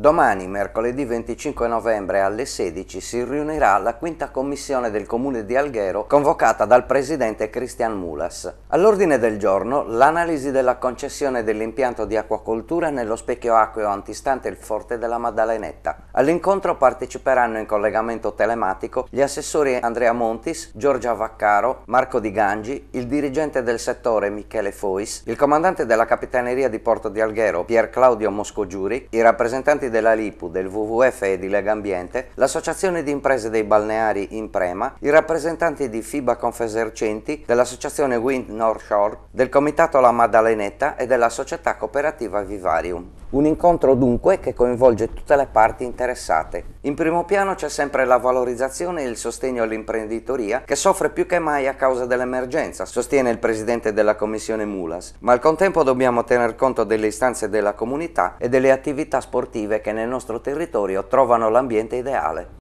Domani, mercoledì 25 novembre alle 16, si riunirà la quinta commissione del comune di Alghero convocata dal presidente Christian Mulas. All'ordine del giorno l'analisi della concessione dell'impianto di acquacoltura nello specchio acqueo antistante il Forte della Maddalenetta. All'incontro parteciperanno in collegamento telematico gli assessori Andrea Montis, Giorgia Vaccaro, Marco Di Gangi, il dirigente del settore Michele Fois, il comandante della Capitaneria di Porto di Alghero Pier Claudio Moscogiuri, i rappresentanti della LIPU, del WWF e di Lega Ambiente, l'Associazione di Imprese dei Balneari Imprema, i rappresentanti di FIBA Confesercenti, dell'Associazione Wind North Shore, del Comitato La Maddalenetta e della Società Cooperativa Vivarium. Un incontro dunque che coinvolge tutte le parti interessate. In primo piano c'è sempre la valorizzazione e il sostegno all'imprenditoria che soffre più che mai a causa dell'emergenza, sostiene il presidente della commissione Mulas, ma al contempo dobbiamo tener conto delle istanze della comunità e delle attività sportive che nel nostro territorio trovano l'ambiente ideale.